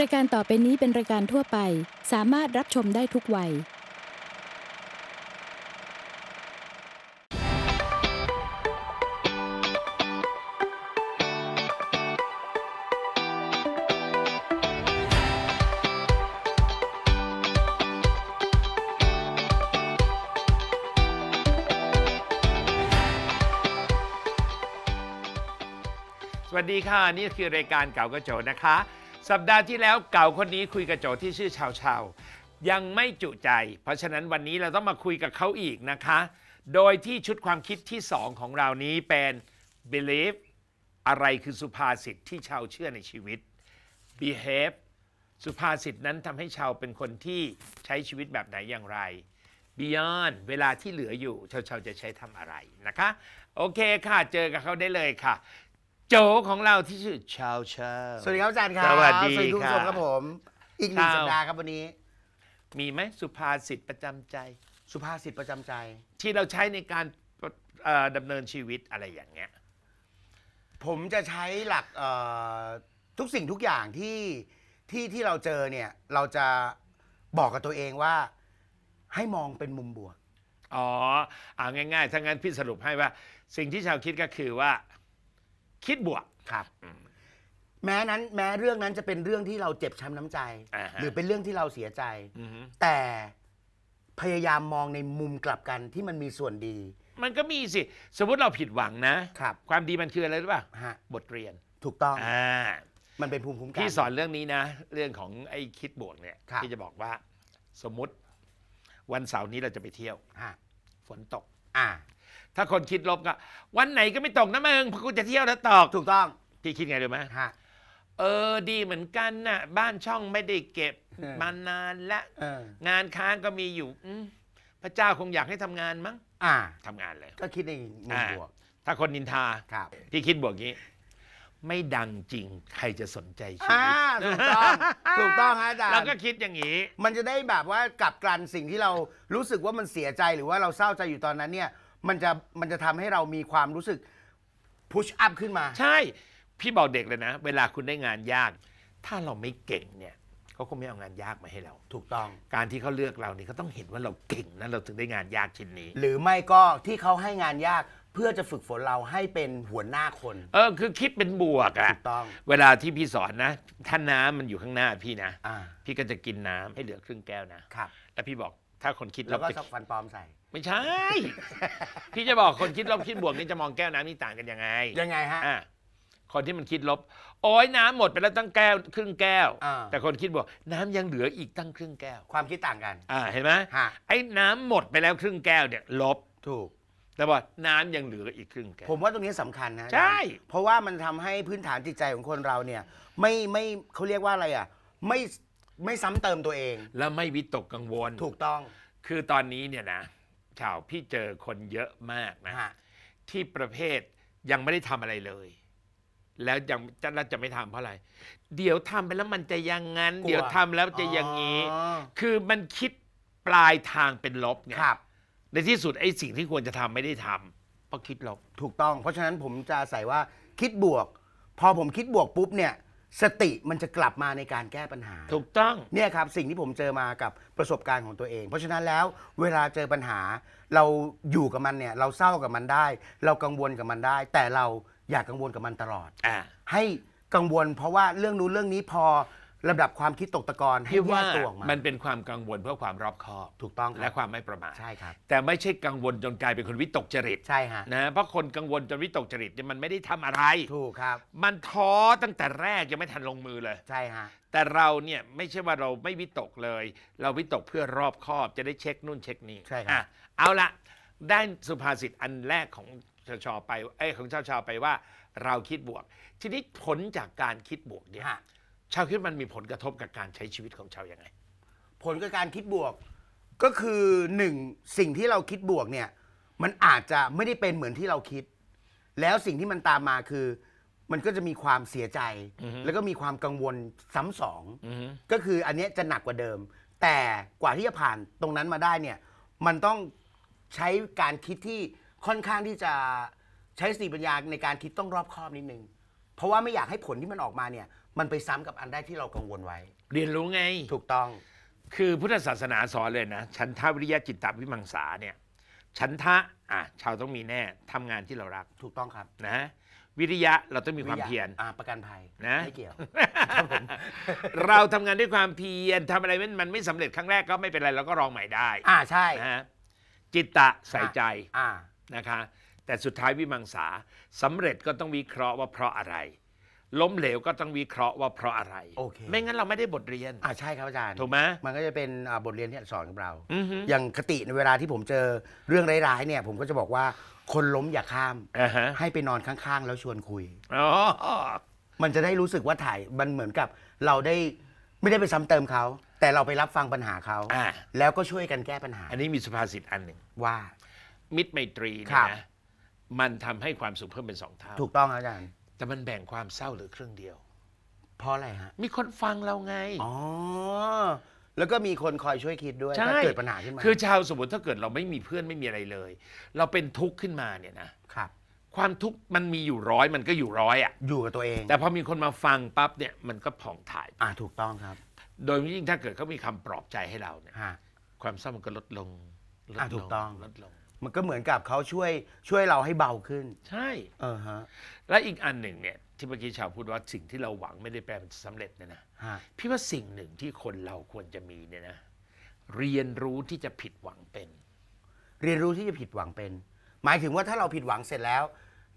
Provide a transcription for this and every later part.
รายการต่อไปนี้เป็นรายการทั่วไป สามารถรับชมได้ทุกวัย สวัสดีค่ะ นี่คือรายการเก่า กระโจนนะคะสัปดาห์ที่แล้วเก่าคนนี้คุยกับโจที่ชื่อชาวชาวยังไม่จุใจ เพราะฉะนั้นวันนี้เราต้องมาคุยกับเขาอีกนะคะ โดยที่ชุดความคิดที่สองของเรานี้เป็น believe อะไรคือสุภาษิตที่ชาวเชื่อในชีวิต behave สุภาษิตนั้นทำให้ชาวเป็นคนที่ใช้ชีวิตแบบไหนอย่างไร beyond เวลาที่เหลืออยู่ชาวชาวจะใช้ทำอะไรนะคะโอเคค่ะเจอกับเขาได้เลยค่ะโจของเราที่ชื่อชาวเชาสวัสดีครับอาจารย์ครับ สวัสดีทุกท่าบนครับผม อีกหนึ่งสัปดาห์ครับวันนี้ มีไหมสุภาษิตประจำใจ สุภาษิตประจำใจ ที่เราใช้ในการดำดำเนินชีวิตอะไรอย่างเงี้ย ผมจะใช้หลักทุกสิ่งทุกอย่างที่ที่ที่เราเจอเนี่ย เราจะบอกกับตัวเองว่าให้มองเป็นมุมบวก อ๋อเอาง่ายๆ ถ้างั้นพี่สรุปให้ว่า สิ่งที่ชาวคิดก็คือว่าคิดบวกครับแม้นั้นแม้เรื่องนั้นจะเป็นเรื่องที่เราเจ็บช้ำน้ำใจ หรือเป็นเรื่องที่เราเสียใจแต่พยายามมองในมุมกลับกันที่มันมีส่วนดี มันก็มีสิ สมมติเราผิดหวังนะครับ ความดีมันคืออะไรรู้ป่ะฮะบทเรียนถูกต้องอ่ามันเป็นภูมิคุ้มกันที่สอนเรื่องนี้นะเรื่องของไอ้คิดบวกเนี่ยที่จะบอกว่า สมมติวันเสาร์นี้เราจะไปเที่ยวฮะฝนตก อ่าถ้าคนคิดลบก็ วันไหนก็ไม่ตกนะมึงเพราะกูจะเที่ยวแล้วตกถูกต้องที่คิดไงรู้ไหมเออดีเหมือนกันน่ะบ้านช่องไม่ได้เก็บ มานานละงานค้างก็มีอยู่อืพระเจ้าคงอยากให้ทำงานมั้งอ่าทำงานเลย ก็คิดในมุมบวกถ้าคนนินทาครับ ที่คิดบวกนี้ ไม่ดังจริง ใครจะสนใจชีวิตถูกต้องถูกต้องฮะอาจารเราก็คิดอย่างนี้มันจะได้แบบว่ากลับกลันสิ่งที่เรารู้สึกว่ามันเสียใจหรือว่าเราเศร้าใจอยู่ตอนนั้นเนี่ยมันจะมันจะทำให้เรามีความรู้สึกพุชอัพขึ้นมา ใช่ พี่บอกเด็กเลยนะ เวลาคุณได้งานยาก ถ้าเราไม่เก่งเนี่ยเขาคงไม่เอางานยากมาให้เรา ถูกต้อง การที่เขาเลือกเราเนี่ยเขาต้องเห็นว่าเราเก่งนะเราถึงได้งานยากชิ้นนี้ หรือไม่ก็ที่เขาให้งานยากเพื่อจะฝึกฝนเราให้เป็นหัวหน้าคน เออคือคิดเป็นบวกอะถูกต้องเวลาที่พี่สอนนะท่าน้ำมันอยู่ข้างหน้าพี่นะอ่า พี่ก็จะกินน้ำให้เหลือครึ่งแก้วนะครับแล้วพี่บอกถ้าคนคิดแล้วก็สกฟันปลอมใส่ ไม่ใช่พี่จะบอกคนคิดลบคิดบวกนี่จะมองแก้วน้ำนี่ต่างกันยังไงยังไงฮะะคนที่มันคิดลบโอ้ยน้ำหมดไปแล้วตั้งแก้วครึ่งแก้ว แต่คนคิดบวกน้ำยังเหลืออีกตั้งครึ่งแก้วความคิดต่างกันอ่าเห็นไหมไอ้น้ำหมดไปแล้วครึ่งแก้วเนี่ย ลบถูก แต่ว่าน้ำยังเหลืออีกครึ่งแก้วผมว่าตรงนี้สำคัญนะใช่เพราะว่ามันทำให้พื้นฐานจิตใจของคนเราเนี่ย ไม่ไม่เขาเรียกว่าอะไรอ่ะ ไม่ไม่ซ้ำเติมตัวเอง และไม่วิตกกังวล ถูกต้อง คือตอนนี้เนี่ยนะข่าวพี่เจอคนเยอะมากนะฮะที่ประเภทยังไม่ได้ทำอะไรเลย แล้วยังจะจะไม่ทำเพราะอะไร เดี๋ยวทำไปแล้วมันจะยังงั้น เดี๋ยวทำแล้วจะอย่างนี้คือมันคิดปลายทางเป็นลบเนี่ยในที่สุดไอ้สิ่งที่ควรจะทำไม่ได้ทำเพราะคิดลบถูกต้อง เพราะฉะนั้นผมจะใส่ว่าคิดบวก พอผมคิดบวกปุ๊บเนี่ยสติมันจะกลับมาในการแก้ปัญหา ถูกต้องเนี่ยครับสิ่งที่ผมเจอมากับประสบการณ์ของตัวเอง เพราะฉะนั้นแล้วเวลาเจอปัญหา เราอยู่กับมันเนี่ยเราเศร้ากับมันได้ เรากังวลกับมันได้ แต่เราอย่ากกังวลกับมันตลอดอให้กังวลเพราะว่าเรื่องนู้นเรื่องนี้พอระดับความคิดตกตะกอนให้ว่าตัวมามันเป็นความกังวลเพื่อความรอบคอบ ถูกต้อง และความไม่ประมาท ใช่ครับ แต่ไม่ใช่กังวลจนกลายเป็นคนวิตกจริต ใช่ฮะ นะ เพราะคนกังวลจนวิตกจริตเนี่ยมันไม่ได้ทำอะไร ถูกครับ มันท้อตั้งแต่แรกยังไม่ทันลงมือเลย ใช่ฮะ แต่เราเนี่ยไม่ใช่ว่าเราไม่วิตกเลย เราวิตกเพื่อรอบคอบจะได้เช็คนู่นเช็คนี่ใช่ครัอ่ะ เอาละได้สุภาษิตอันแรกของชาวชอไป เอ้ยของชาวชาวไปว่า เราคิดบวก ทีนี้ผลจากการคิดบวกเนี่ยชาวคิดมันมีผลกระทบกับการใช้ชีวิตของชาวยังไงผลกับการคิดบวกก็คือหนึ่งสิ่งที่เราคิดบวกเนี่ย มันอาจจะไม่ได้เป็นเหมือนที่เราคิด แล้วสิ่งที่มันตามมาคือมันก็จะมีความเสียใจ แล้วก็มีความกังวลซ้ำสองก็คืออันนี้จะหนักกว่าเดิม แต่กว่าที่จะผ่านตรงนั้นมาได้เนี่ยมันต้องใช้การคิดที่ค่อนข้างที่จะใช้สติปัญญาในการคิดต้องรอบคอบนิดนึงเพราะว่าไม่อยากให้ผลที่มันออกมาเนี่ย มันไปซ้ำกับอันได้ที่เรากังวลไว้ เรียนรู้ไง ถูกต้อง คือพุทธศาสนาสอนเลยนะ ฉันทาวิริยะจิตตวิมังสาเนี่ย ฉันทะอ่ะชาวต้องมีแน่ทำงานที่เรารักถูกต้องครับนะ วิริยะเราต้องมีความเพียรประกันภัยนะไม่เกี่ยวครับเราทำงานด้วยความเพียรทำอะไรมันมันไม่สำเร็จครั้งแรกก็ไม่เป็นไรเราก็ลองใหม่ได้ อ่าใช่นะจิตตะใส่ใจ อ่านะคะแต่สุดท้ายวิมังสาสำเร็จก็ต้องวิเคราะห์ว่าเพราะอะไร ล้มเหลวก็ต้องวิเคราะห์ว่าเพราะอะไร โอเคไม่งั้นเราไม่ได้บทเรียนอ่าใช่ครับอาจารย์ถูกไหมมันก็จะเป็นบทเรียนที่สอนกับเราออย่างคติในเวลาที่ผมเจอเรื่องร้ายๆเนี่ย ผมก็จะบอกว่า คนล้มอย่าข้าม uh-huh. ให้ไปนอนข้างๆ แล้วชวนคุยอ๋อมันจะได้รู้สึกว่าถ่ายมันเหมือนกับ เราได้ไม่ได้ไปซ้ำเติมเขาแต่เราไปรับฟังปัญหาเขาอ่าแล้วก็ช่วยกันแก้ปัญหา อันนี้มีสุภาษิตอันหนึ่งว่ามิตรไมตรีเนี่ยนะมันทำให้ความสุขเพิ่มเป็นสองเท่า ถูกต้องอาจารย์แต่มันแบ่งความเศร้าเหลือครึ่งเดียว เพราะอะไรฮะ มีคนฟังเราไง อ๋อ แล้วก็มีคนคอยช่วยคิดด้วยถ้าเกิดปัญหาขึ้นมาคือชาวสมมติถ้าเกิดเราไม่มีเพื่อนไม่มีอะไรเลย เราเป็นทุกข์ขึ้นมาเนี่ยนะ ครับ ความทุกข์มันมีอยู่ร้อยมันก็อยู่ร้อยอ่ะ อยู่กับตัวเอง แต่พอมีคนมาฟังปั๊บเนี่ยมันก็ผ่องถ่าย อ่าถูกต้องครับ โดยยิ่งถ้าเกิดเขามีคำปลอบใจให้เราเนี่ยความเศร้ามันก็ลดลง ลดลงลดลงมันก็เหมือนกับเขาช่วย ช่วยเราให้เบาขึ้น ใช่ เออฮะและอีกอันหนึ่ง เนี่ย ที่เมื่อกี้ชาวพูดว่าสิ่งที่เราหวังไม่ได้แปลเป็นสำเร็จเนี่ยนะฮะพี่ว่าสิ่งหนึ่งที่คนเราควรจะมีเนี่ยนะ เรียนรู้ที่จะผิดหวังเป็น เรียนรู้ที่จะผิดหวังเป็น หมายถึงว่าถ้าเราผิดหวังเสร็จแล้ว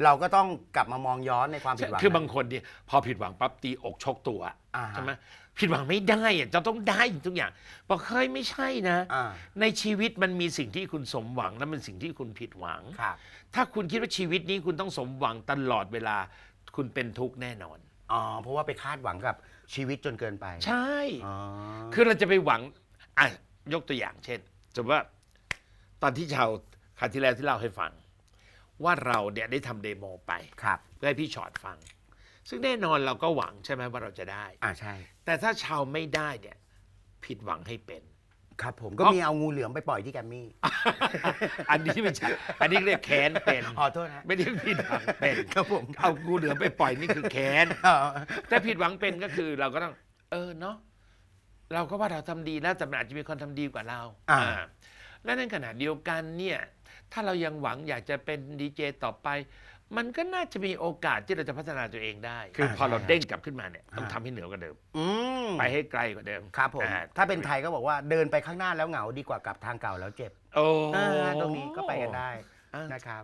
เราก็ต้องกลับมามองย้อนในความผิดหวังคือบางคนเนี่ยพอผิดหวังปั๊บตีอกชกตัวใช่ไหมผิดหวังไม่ได้อะจะต้องได้ทุกอย่างบอกเคยไม่ใช่นะในชีวิตมันมีสิ่งที่คุณสมหวังและมันสิ่งที่คุณผิดหวังครับถ้าคุณคิดว่าชีวิตนี้คุณต้องสมหวังตลอดเวลา คุณเป็นทุกข์แน่นอน อ๋อ เพราะว่าไปคาดหวังกับ ชีวิตจนเกินไป ใช่ คือเราจะไปหวัง อ่ะยกตัวอย่าง เช่นสมมติว่า ตอนที่ชาวคราทิแล้วที่เล่าให้ฟัง ว่าเราเนี่ยได้ทำเดโมไปครับเพื่อให้พี่ชอดฟังซึ่งแน่นอนเราก็หวังใช่ไหมว่าเราจะได้ อ่าใช่ แต่ถ้าชาวไม่ได้เนี่ย ผิดหวังให้เป็น ครับผม ก็มีเอางูเหลือมไปปล่อยที่แกมมี่ อันนี้ไม่ใช่อันนี้เรียกแค้นเป็นขอโทษนะไม่ได้ผิดหวังเป็นครับผม เอางูเหลือมไปปล่อยนี่คือแค้นแต่ผิดหวังเป็นก็คือเราก็ต้อง เออเนาะ เราก็ว่าเราทำดีแล้ว แต่มันอาจจะมีคนทำดีกว่าเราอาอ่าและในขณะเดียวกันเนี่ย ถ้าเรายังหวังอยากจะเป็นดีเจต่อไปมันก็น่าจะมีโอกาสที่เราจะพัฒนาตัวเองได้ คือพอเราเด้งกลับขึ้นมาเนี่ยต้องทำให้เหนือกว่าเดิมอืมไปให้ไกลกว่าเดิม ครับผม ถ้าเป็นไทยก็บอกว่าเดินไปข้างหน้าแล้วเหงาดีกว่ากลับทางเก่าแล้วเจ็บโอ้ตรงนี้ก็ไปกันได้นะครับ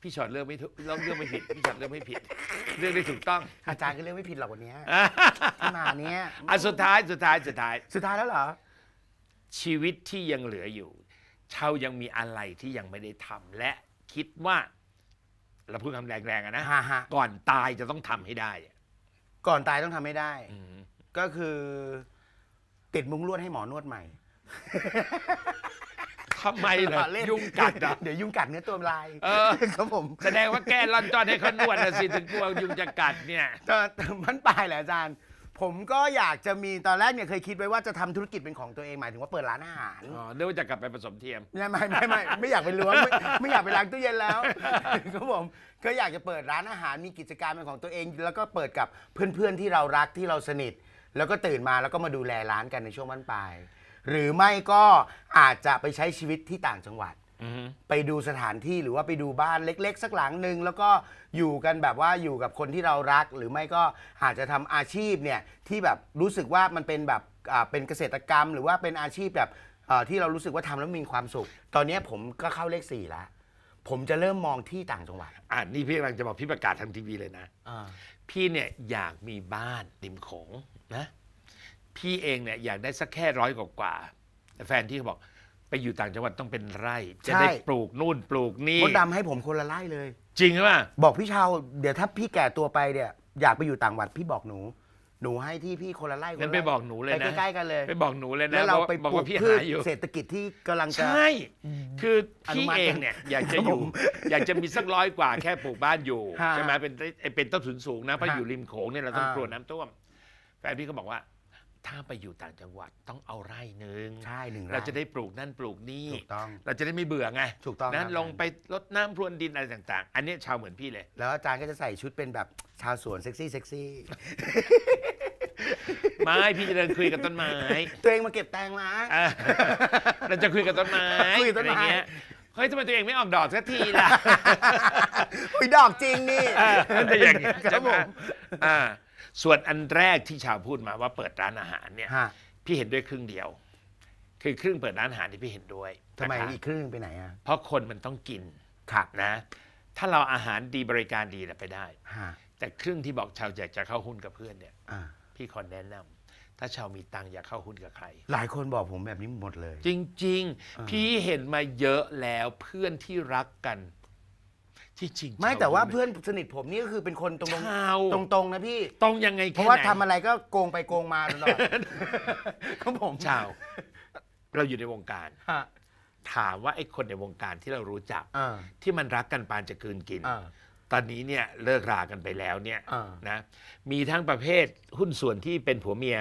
พี่ชอตเลือกไม่ถูกเลือกองไม่ผิด พี่ชอดเลือกไม่ผิดเลือกได้ถูกต้อง อาจารย์ก็เลือกไม่ผิดหรอกวันนี้ขนาดเนี้ย อ่ะสุดท้ายสุดท้ายสุดท้าย สุดท้ายแล้วเหรอ ชีวิตที่ยังเหลืออยู่ เชายังมีอะไรที่ยังไม่ได้ทำและคิดว่าเราพูดคำแรงๆนะฮะก่อนตายจะต้องทำให้ได้ ก่อนตายต้องทำให้ได้ ก็คือ ติดมุ้งลวดให้หมอนวดใหม่ ทำไมเหรอลยยุ่งกัดอะเดี๋ยวยุ่งกัดเนื้อตัวลาย เออครับผม แสดงว่าแก้ร่อนจอนให้เขานวดนะสิ ถึงกลัวยุ่งจะกัด เนี่ยมันปลายแหละอาจารย์ผมก็อยากจะมีตอนแรกเนี่ยเคยคิดไว้ว่าจะทำธุรกิจเป็นของตัวเองหมายถึงว่าเปิดร้านอาหารอ๋อเรียกว่าจะกลับไปผสมเทียมไม่ไม่ไม่ไม่ไม่อยากไปล้วงไม่ไม่อยากไปล้างตู้เย็นแล้วครับผมก็อยากจะเปิดร้านอาหารมีกิจการเป็นของตัวเอง แล้วก็เปิดกับเพื่อนๆที่เรารักที่เราสนิท แล้วก็ตื่นมาแล้วก็มาดูแลร้านกันในช่วงวันปลายหรือไม่ก็อาจจะไปใช้ชีวิตที่ต่างจังหวัดไปดูสถานที่หรือว่าไปดูบ้านเล็ก ๆ สักหลังหนึ่งแล้วก็อยู่กันแบบว่าอยู่กับคนที่เรารัก หรือไม่ก็อาจจะทำอาชีพเนี่ยที่แบบรู้สึกว่ามันเป็นแบบเป็นเกษตรกรรม หรือว่าเป็นอาชีพแบบที่เรารู้สึกว่าทำแล้วมีความสุข ตอนนี้ผมก็เข้าเลขสี่แล้วผมจะเริ่มมองที่ต่างจังหวัดอ่านี่พี่กำลังจะบอกพี่ประกาศทางทีวีเลยนะพี่เนี่ยอยากมีบ้านริมของนะพี่เองเนี่ยอยากได้สักแค่ร้อยกว่าแฟนที่เขาบอกไปอยู่ต่างจังหวัดต้องเป็นไร่ จะได้ปลูกนู่นปลูกนี่มดดำให้ผมคนละไร่เลย จริงป่ะ บอกพี่ชาวเดี๋ยวถ้าพี่แก่ตัวไปเนี่ยอยากไปอยู่ต่างจังหวัดพี่บอกหนู หนูให้ที่พี่คนละไร่คันละไปบอกหนูเลยนะใกล้ๆกันเลย ไปบอกหนูเลยนะแล้วเราไปบอกว่าพี่หาอยู่เศรษฐกิจที่กำลังจะใช่ คือพี่เองเนี่ยอยากจะอยู่ อยากจะมีสักร้อยกว่าแค่ปลูกบ้านอยู่ะใช่ไหมเป็นเป็นต้นสูงนะเพราะอยู่ริมโขงเนี่ยเราต้องกลัวน้ำท่วมแฟนพี่ก็บอกว่าถ้าไปอยู่ต่างจังหวัดต้องเอาไร่หนึ่งใช่หนึ่งไร่เราจะได้ปลูกนั่นปลูกนี่ถูกต้องเราจะได้ไม่เบื่อไง ถูกต้องนั้นลงไปลดน้ำพรวนดินอะไรต่างๆอันนี้ชาวเหมือนพี่เลย แล้วอาจารย์ ก็จะใส่ชุดเป็นแบบ ชาวสวนเซ็กซี่เซ็กซี่ไม่พี่จะเดินคุยกับต้นไม้ตัวเองมาเก็บแตงลาเราจะคุยกับต้นไม้คุยต้นไม้เฮ้ยทำไมตัวเองไม่ออกดอกสักทีล่ะอุ้ยดอกจริงนี่แต่อย่างนี้ครับผมอ่าส่วนอันแรกที่ชาวพูดมาว่าเปิดร้านอาหารเนี่ยพี่เห็นด้วยครึ่งเดียว คือครึ่งเปิดร้านอาหารที่พี่เห็นด้วยทำไมะะอีกครึ่งไปไหนอ่ะเพราะคนมันต้องกินครับนะ ถ้าเราอาหารดีบริการดีแ้วไปได้แต่ครึ่งที่บอกชาวอยากจะเข้าหุ้นกับเพื่อนเนี่ยพี่ขอแนะนำถ้าชาวมีตังค์อยากเข้าหุ้นกับใคร หลายคนบอกผมแบบนี้หมดเลย จริง ๆ พี่เห็นมาเยอะแล้วเพื่อนที่รักกันที่จริงไม่แต่ว่าเพื่อนสนิทผมนี่ก็คือเป็นคนตรงตรงตรงๆนะพี่ตรงยังไงเพราะว่าทำทำอะไรก็โกงไปโกงมาตลอดขาบผมชาว เราอยู่ในวงการถามว่าไอ้คนในวงการที่เรารู้จักที่มันรักกันปานจะคืนกินอตอนนี้เนี่ยเลิกรากันไปแล้วเนี่ยนะมีทั้งประเภทหุ้นส่วนที่เป็นผัวเมีย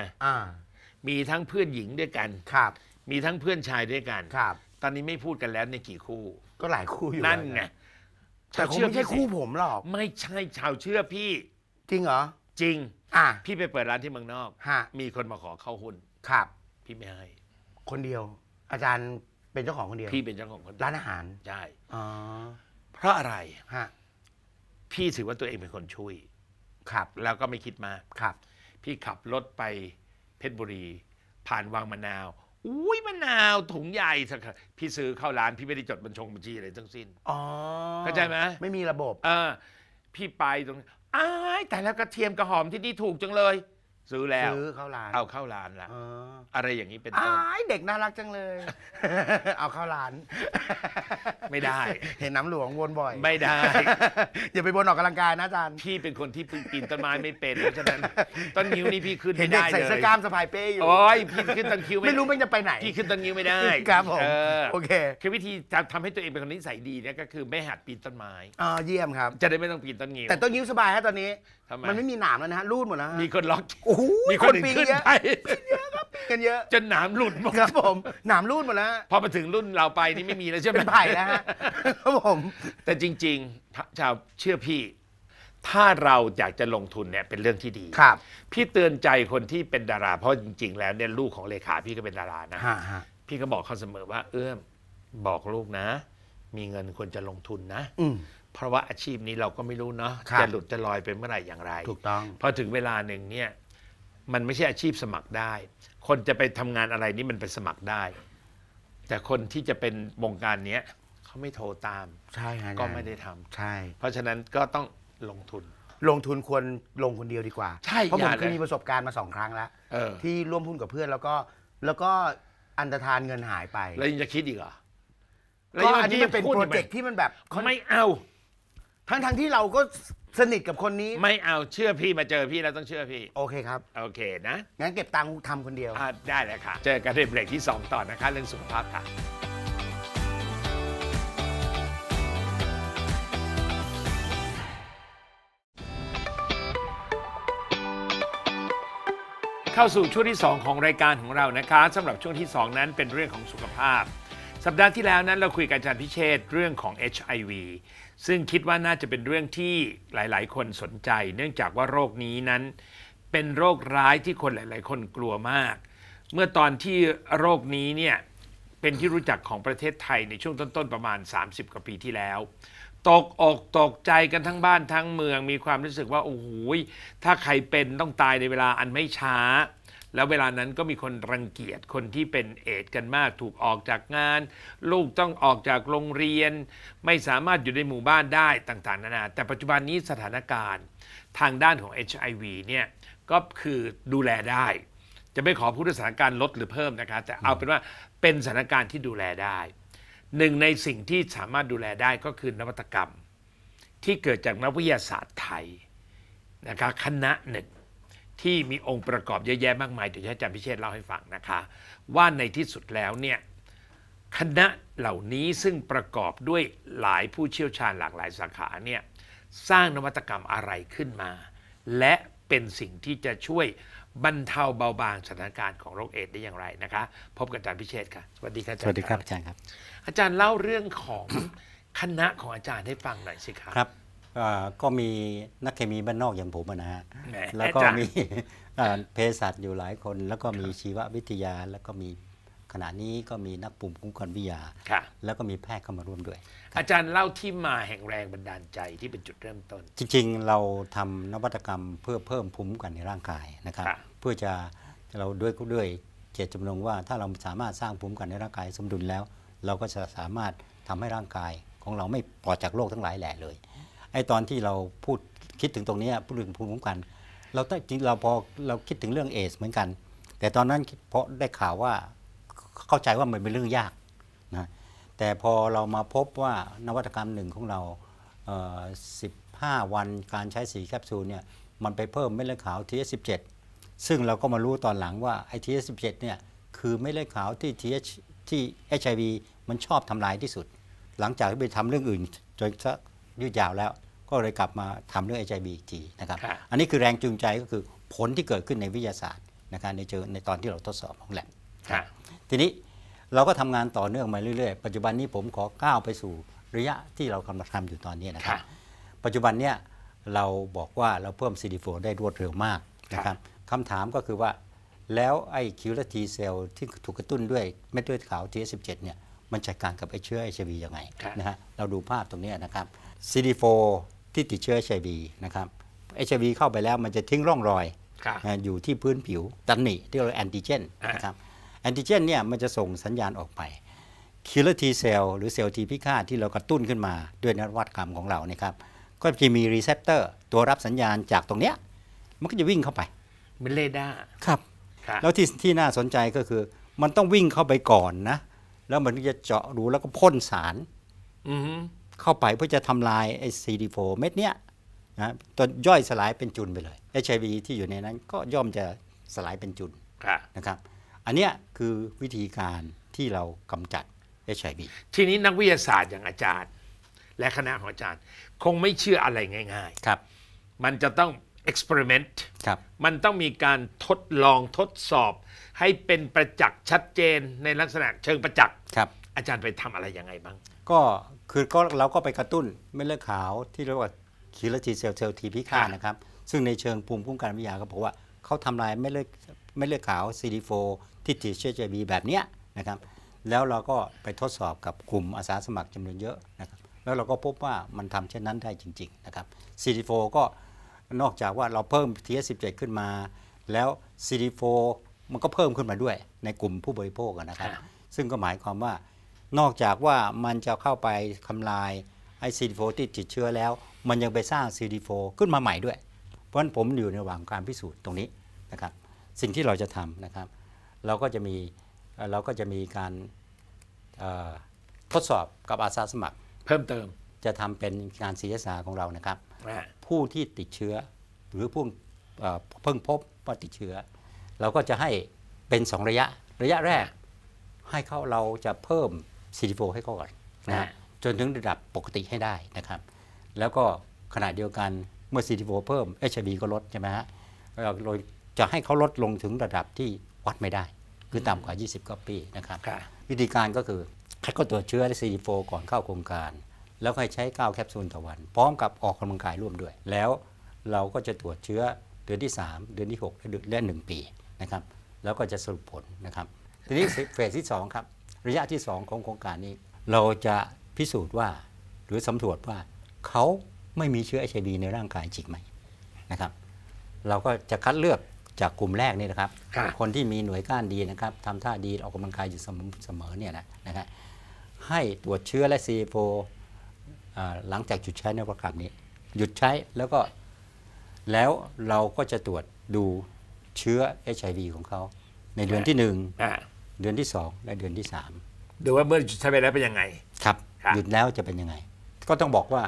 มีทั้งเพื่อนหญิงด้วยกันครับ มีทั้งเพื่อนชายด้วยกันครับ ตอนนี้ไม่พูดกันแล้วในกี่คู่ ก็หลายคู่อยู่นั่นไงะแต่คไม่ใช่คู่ผมหรอก ไม่ใช่ชาวเชื่อพี่จริงเหรอจริงอ่ะพี่ไปเปิดร้านที่เมืองนอกฮะมีคนมาขอเข้าหุ้น ครับ พี่ไม่ให้คนเดียว อาจารย์เป็นเจ้าของคนเดียว พี่เป็นเจ้าของคนร้านอาหารใช่อ๋อเพราะอะไรฮะพี่ถือว่าตัวเองเป็นคนช่วยครับ แล้วก็ไม่คิดมากครับ พี่ขับรถไปเพชรบุรี ผ่านวังมะนาวอุ้ยมะนาวถุงใหญ่สักพี่ซื้อเข้าร้าน พี่ไม่ได้จดบัญชงบัญชีอะไรทั้งสิ้น อ๋อ เข้าใจไหมไม่มีระบบ เออพี่ไปตรงน้อ้าย แต่แล้วกระเทียมกระหอมที่นี่ถูกจังเลยซื้อแล้วซื้อเข้าร้านเอาเข้าร้านละอะไรอย่างนี้เป็นต้นเด็กน่ารักจังเลย เอาเข้าร้าน ไม่ได้เห็นน้ำหลวงวนบ่อย ไม่ได้ อย่าไปวนออกกำลังกายนะอาจารย์พี่เป็นคนที่ปีนต้นไม้ไม่เป็นเพราะฉะนั้นต้นยิ้วนี่พี่ขึ้นเห็นไม่เด็กลยใส่เสื้อกล้ามสะพายเป้อยู่โอ้ยพี่ขึ้นต้นคิ้วไม่รู้มันจะไปไหนพี่ขึ้นต้นยิ้วไม่ได้ครับผมอโอเค คือวิธีทํทำให้ตัวเองเป็นคนนิสัยดีเนี่ยก็คือไม่หัดปีนต้นไม้อ๋อเยี่ยมครับ จะได้ไม่ต้องปีนต้นยิ้วแต่ต้นยิ้วสบายฮะตอนนี้ทำไมมันไม่มีหนามแล้วนะฮะรูดหมดแล้วมีคนล็อกมีคนปีนขึ้นเยอะับปีนกันเยอะ จนหนามรูุดหมดครับ ผมหนามรูดหมดแล้วพอมาถึงรุ่นเราไปนี่ไม่มีแล้วใช่ไหมเป็นไผ่แล้วฮะครับผม แต่จริงๆชาวเชื่อพี่ ถ้าเราอยากจะลงทุนเนี่ยเป็นเรื่องที่ดีครับ พี่เตือนใจคนที่เป็นดาราเพราะจริงๆแล้วเนี่ยลูกของเลขาพี่ก็เป็นดารานะฮะพี่ก็บอกเขาเสมอว่าเอื้อมบอกลูกนะ มีเงินควรจะลงทุนนะอืเพราะว่าอาชีพนี้เราก็ไม่รู้เนาะจะหลุดจะลอยไปเมื่อไหร่อย่างไร ถูกต้องพอถึงเวลาหนึ่งเนี่ย มันไม่ใช่อาชีพสมัครได้ คนจะไปทำงานอะไรนี่มันไปสมัครได้ แต่คนที่จะเป็นวงการเนี้ยเขาไม่โทรตาม ใช่ก็ไม่ได้ทำ ใช่ เพราะฉะนั้นก็ต้องลงทุน ลงทุนควรลงคนเดียวดีกว่าใช่เพราะผมเคยมีประสบการณ์มาสองครั้งแล้วที่ร่วมหุ้นกับเพื่อนแล้วก็แล้วก็อันตรธานเงินหายไป แล้วยังจะคิดอีกเหรอก็อันนี้มันเป็นโปรเจกต์ที่มันแบบไม่เอาทั้งทั้งๆ ที่เราก็สนิทกับคนนี้ไม่เอาเชื่อพี่มาเจอพี่แล้วต้องเชื่อพี่ โอเคครับ โอเคนะ งั้นเก็บตังค์ทำคนเดียวได้เลยค่ะ เจอกันในเบรกที่ 2ต่อนะคะ เรื่องสุขภาพค่ะ เข้าสู่ช่วงที่ 2 ของรายการของเรานะคะสำหรับช่วงที่ 2 นั้นเป็นเรื่องของสุขภาพ สัปดาห์ที่แล้วนั้น เราคุยกับอาจารย์พิเชษเรื่องของ HIV ซึ่งคิดว่าน่าจะเป็นเรื่องที่หลาย ๆ คนสนใจ เนื่องจากว่าโรคนี้นั้นเป็นโรคร้ายที่คนหลาย ๆ คนกลัวมาก เมื่อตอนที่โรคนี้เนี่ยเป็นที่รู้จักของประเทศไทยในช่วงต้นๆ ประมาณ 30กว่าปีที่แล้ว ตกอกตกใจกันทั้งบ้านทั้งเมืองมีความรู้สึกว่าโอ้โหถ้าใครเป็นต้องตายในเวลาอันไม่ช้าแล้วเวลานั้นก็มีคนรังเกียจคนที่เป็นเอดกันมากถูกออกจากงาน ลูกต้องออกจากโรงเรียน ไม่สามารถอยู่ในหมู่บ้านได้ต่างๆ นานาแต่ปัจจุบันนี้สถานการณ์ทางด้านของ HIV เนี่ยก็คือดูแลได้จะไม่ขอพูดถึงสถานการณ์ลดหรือเพิ่มนะคะแต่เอาเป็นว่าเป็นสถานการณ์ที่ดูแลได้ หนึ่งในสิ่งที่สามารถดูแลได้ก็คือนวัตกรรม ที่เกิดจากนักวิทยาศาสตร์ไทยนะคะคณะหนึ่งที่มีองค์ประกอบเยอะแยะมากมายเดี๋ยวอาจารย์พิเชษเล่าให้ฟังนะคะ ว่าในที่สุดแล้วเนี่ยคณะเหล่านี้ซึ่งประกอบด้วยหลายผู้เชี่ยวชาญหลากหลายสาขาเนี่ยสร้างนวัตกรรมอะไรขึ้นมา และเป็นสิ่งที่จะช่วยบรรเทาเบาบางสถานการณ์ของโรคเอดได้อย่างไรนะคะพบกับอาจารย์พิเชษค่ะ สวัสดีครับสวัสดีครับอาจารย์ครับ อาจารย์เล่าเรื่องของคณะของอาจารย์ให้ฟังหน่อยสิครับครับก็มีนักเคมีบ้านนอกอย่างผมนะฮะ แล้วก็มีเภสัชอยู่หลายคน แล้วก็มีชีววิทยา แล้วก็มีขณะนี้ก็มีนักปุ่มคุ้มกันวิทยา แล้วก็มีแพทย์เข้ามาร่วมด้วย อาจารย์เล่าที่มาแห่งแรงบันดาลใจที่เป็นจุดเริ่มต้น จริง ๆเราทำนวัตกรรมเพื่อเพิ่มภูมิกันในร่างกายนะครับ เพื่อจะเราด้วยด้วยเจตจำนงว่าถ้าเราสามารถสร้างภูมิกันในร่างกายสมดุลแล้ว เราก็จะสามารถทำให้ร่างกายของเราไม่ปลอดจากโรคทั้งหลายแหล่เลยไอ้ตอนที่เราพูดคิดถึงตรงนี้พูดถึงภูมิคุ้มกัน เราตงจริงเราพอเราคิดถึงเรื่องเอสเหมือนกัน แต่ตอนนั้นเพราะได้ข่าวว่าเข้าใจว่ามันเป็นเรื่องยากนะแต่พอเรามาพบว่านวัตกรรมหนึ่งของเรา 15 วันการใช้สีแคปซูลเนี่ยมันไปเพิ่มเม็ดเลือดขาว TH17 ซึ่งเราก็มารู้ตอนหลังว่าไอ้ TH17 เนี่ยคือเม็ดเลือดขาวที่ TH ที่ HIV มันชอบทำลายที่สุด หลังจากที่ไปทำเรื่องอื่นจนสยืดยาวแล้วก็เลยกลับมาทำเรื่อง HIV อีกทีนะครับ อันนี้คือแรงจูงใจก็คือผลที่เกิดขึ้นในวิทยาศาสตร์นะครับในเจอในตอนที่เราทดสอบของแลบทีนี้เราก็ทำงานต่อเนื่องมาเรื่อยๆ ปัจจุบันนี้ผมขอก้าวไปสู่ระยะที่เรากำลังทำอยู่ตอนนี้นะครับปัจจุบันเนี่ยเราบอกว่าเราเพิ่มซีดีโฟได้รวดเร็วมากนะครับคำถามก็คือว่าแล้วไอ้คิวและทีเซลที่ถูกกระตุ้นด้วยเม็ดเลือดขาว TS17 เนี่ยมันจัดการกับไอเชื้อไอชวียังไงนะฮะ เราดูภาพตรงนี้นะครับ CD4 ที่ติดเชื้อ HIV นะครับ HIV เข้าไปแล้วมันจะทิ้งร่องรอยอยู่ที่พื้นผิวตันหนีที่เราแอนติเจนนะครับ แอนติเจนเนี่ยมันจะส่งสัญญาณออกไปคิลเลอร์ทีเซลหรือเซลล์ทีพิฆาตที่เรากระตุ้นขึ้นมาด้วยนวัตกรรมของเรานี่ครับ ก็จะมีรีเซพเตอร์ตัวรับสัญญาณจากตรงเนี้ยมันก็จะวิ่งเข้าไปเป็นเรดาร์ครับ แล้วที่ที่น่าสนใจก็คือ มันต้องวิ่งเข้าไปก่อนนะ แล้วมันจะเจาะรูแล้วก็พ่นสาร อืเข้าไปเพื่อจะทำลายไอ้ีโฟเม็ดเนี้ยนะตัวย่อยสลายเป็นจุลไปเลยอ h วีที่อยู่ในนั้นก็ย่อมจะสลายเป็นจุลนะครับ อันเนี้ยคือวิธีการที่เรากำจัดอ h วีทีนี้นักวิทยาศาสตร์อย่างอาจารย์ และคณะของอาจารย์ คงไม่เชื่ออะไรง่ายๆครับมันจะต้องเอ็กซ์เพร์เมนต์ครับมันต้องมีการทดลองทดสอบ ให้เป็นประจักษ์ชัดเจนในลักษณะเชิงประจักษ์ครับ อาจารย์ไปทำอะไรยังไงบ้าง ก็คือก็เราก็ไปกระตุ้นเม็ดเลือดขาวที่เรียกว่าคิลทีเซลเซลทีพิฆาตนะครับ ซึ่งในเชิงภูมิคุ้มกันวิทยาก็บอกว่าเขาทำลายเม็ดเลือดเม็ดเลือดขาว CD4 ที่ติดเชื้อ HIV แบบเนี้ยนะครับแล้วเราก็ไปทดสอบกับกลุ่มอาสาสมัครจำนวนเยอะนะครับแล้วเราก็พบว่ามันทำเช่นนั้นได้จริงๆนะครับ CD4 ก็นอกจากว่าเราเพิ่ม TS17 ขึ้นมา แล้ว CD4 มันก็เพิ่มขึ้นมาด้วยในกลุ่มผู้บริโภคนะครับซึ่งก็หมายความว่านอกจากว่ามันจะเข้าไปทำลายไอซีดีโฟที่ติดเชื้อแล้ว มันยังไปสร้างซีดีโฟขึ้นมาใหม่ด้วย เพราะฉะนั้นผมอยู่ในระหว่างการพิสูจน์ตรงนี้นะครับ สิ่งที่เราจะทำนะครับ เราก็จะมีเราก็จะมีการทดสอบกับอาสาสมัคร เพิ่มเติม จะทำเป็นงานศิลปศาสตร์ของเรานะครับ ผู้ที่ติดเชื้อหรือผู้เพิ่งพบว่าติดเชื้อ เราก็จะให้เป็น 2 ระยะ ระยะแรกให้เขาเราจะเพิ่ม c โฟให้ก่อนนะจนถึงระดับปกติให้ได้นะครับ แล้วก็ขณะเดียวกันเมื่อ c โฟเพิ่ม HB ก็ลดใช่ไหมฮะเราจะให้เขาลดลงถึงระดับที่วัดไม่ได้ คือต่ำกว่า 20ก็ปีนะครับวิธีการก็คือคัดก็ตรวจเชื้อและ c โ4ก่อนเข้าโครงการ แล้วให้ใช้ 9 แคปซูลต่อวัน พร้อมกับออกกำลังกายร่วมด้วย แล้วเราก็จะตรวจเชื้อเดือนที่ 3 เดือนที่6และเดือนและ1ปีนะครับ แล้วก็จะสรุปผลนะครับ ทีนี้เฟสที่2 ครับระยะที่ 2 ของโครงการนี้ เราจะพิสูจน์ว่าหรือสำรวจว่าเขาไม่มีเชื้อ HIV ในร่างกายจริงไหมนะครับ เราก็จะคัดเลือกจากกลุ่มแรกนี่นะครับคนที่มีหน่วยก้านดีนะครับทำท่าดีออกกำลังกายอยู่เสมอเนี่ยนะนะับให้ตรวจเชื้อและซีโฟหลังจากหยุดใช้ในประกาบนี้ หยุดใช้แล้วก็แล้วเราก็จะตรวจดูเชื้อ HIV ของเขา ในเดือนที่หนึ่งเดือนที่สองและเดือนที่สามดูว่าเมื่อใช้ไปแล้วเป็นยังไง ครับ หยุดแล้วจะเป็นยังไง ก็ต้องบอกว่า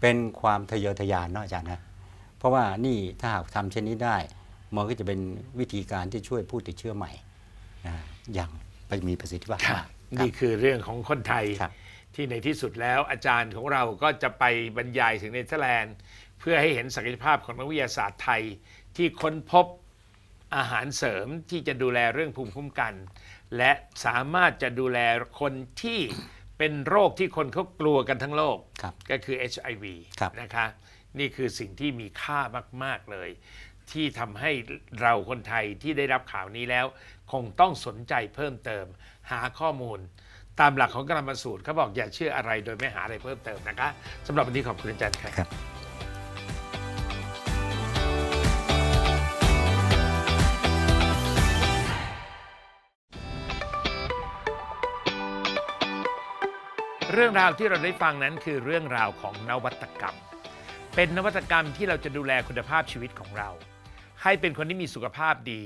เป็นความทะเยอทะยานเนาะอาจารย์นะ เพราะว่านี่ถ้าหากทำเช่นนี้ได้ มันก็จะเป็นวิธีการที่ช่วยผู้ติดเชื้อใหม่นะอย่างไปมีประสิทธิภาพ นี่คือเรื่องของคนไทย ที่ในที่สุดแล้วอาจารย์ของเราก็จะไปบรรยายถึงเนเธอร์แลนด์ เพื่อให้เห็นศักยภาพของนักวิทยาศาสตร์ไทยที่ค้นพบอาหารเสริมที่จะดูแลเรื่องภูมิคุ้มกันและสามารถจะดูแลคนที่เป็นโรคที่คนเขากลัวกันทั้งโลกก็คือ HIV นะคะ นี่คือสิ่งที่มีค่ามาก ๆ เลย ที่ทำให้เราคนไทยที่ได้รับข่าวนี้แล้ว คงต้องสนใจเพิ่มเติม หาข้อมูลตามหลักของกรรมสูตรเขาบอกอย่าเชื่ออะไรโดยไม่หาอะไรเพิ่มเติมนะคะสำหรับวันนี้ขอบคุณอาจารย์ครับเรื่องราวที่เราได้ฟังนั้นคือเรื่องราวของนวัตกรรม เป็นนวัตกรรมที่เราจะดูแลคุณภาพชีวิตของเรา ให้เป็นคนที่มีสุขภาพดี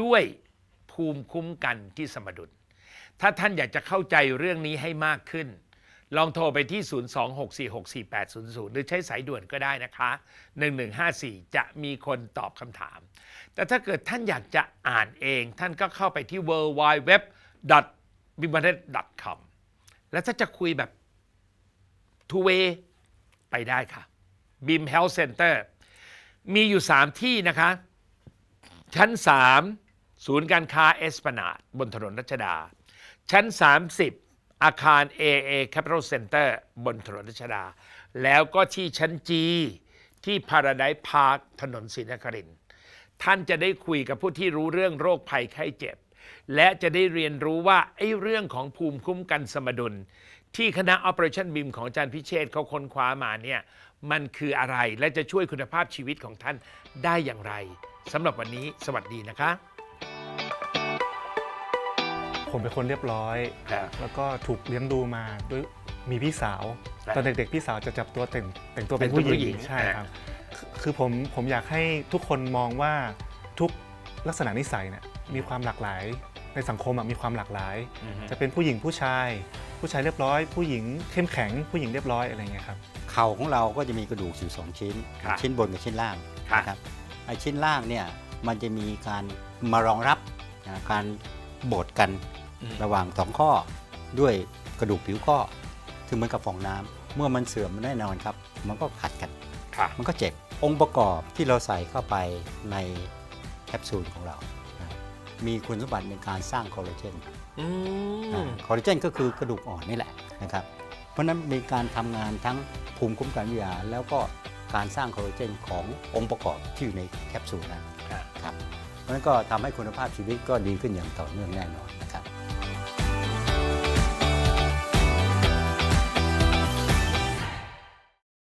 ด้วยภูมิคุ้มกันที่สมดุล ถ้าท่านอยากจะเข้าใจเรื่องนี้ให้มากขึ้น ลองโทรไปที่ 026464800 หรือใช้สายด่วนก็ได้นะคะ 1154 จะมีคนตอบคำถาม แต่ถ้าเกิดท่านอยากจะอ่านเองท่านก็เข้าไปที่ www. b i b a n e t c o m และถ้าจะคุยแบบทูเวไปได้ค่ะมเฮลท์เซ็นเตอร์มีอยู่ 3 ที่นะคะ ชั้น 3 ศูนย์การค้าเอสปนาดบนถนนรัชดา ชั้น 30 อาคาร AA Capital Center บนถนนรัชดา แล้วก็ที่ชั้น G ที่ Paradise Park ถนนศรีนครินท่านจะได้คุยกับผู้ที่รู้เรื่องโรคภัยไข้เจ็บและจะได้เรียนรู้ว่าไอ้เรื่องของภูมิคุ้มกันสมดุล ที่คณะ Operation BIM ของอาจารย์พิเชษเขาค้นคว้ามาเนี่ยมันคืออะไรและจะช่วยคุณภาพชีวิตของท่านได้อย่างไรสำหรับวันนี้ สวัสดีนะคะ ผมเป็นคนเรียบร้อย แล้วก็ถูกเลี้ยงดูมาด้วยมีพี่สาว ตอนเด็กๆพี่สาวจะจับตัวแต่งแต่งตัวเป็นผู้หญิงญงใช่ครับคือผมผมอยากให้ทุกคนมองว่าทุกลักษณะนิสัยเนี่ยมีความหลากหลายในสังคมมีความหลากหลาย จะเป็นผู้หญิงผู้ชาย ผู้ชายเรียบร้อย ผู้หญิงเข้มแข็งผู้หญิงเรียบร้อยอะไรเงี้ยครับเข่าของเราก็จะมีกระดูกอยู่สองชิ้น ชิ้นบนกับชิ้นล่างนะครับไอชิ้นล่างเนี่ยมันจะมีการมารองรับการบดกันระหว่างสองข้อ ด้วยกระดูกผิวข้อถึงเหมือนกับฟองน้ำ เมื่อมันเสื่อมแน่นอนครับ มันก็ขัดกันมันก็เจ็บองค์ประกอบที่เราใส่เข้าไปในแคปซูลของเรามีคุณสมบัติในการสร้างคอลลาเจนคอลลาเจนก็คือกระดูกอ่อนนี่แหละนะครับ เพราะนั้นมีการทำงานทั้งภูมิคุ้มกันวิทยาแล้วก็การสร้างคอลลาเจนขององค์ประกอบที่อยู่ในแคปซูลนะครับเพราะนั้นก็ทำให้คุณภาพชีวิตก็ดีขึ้นอย่างต่อเนื่องแน่นอน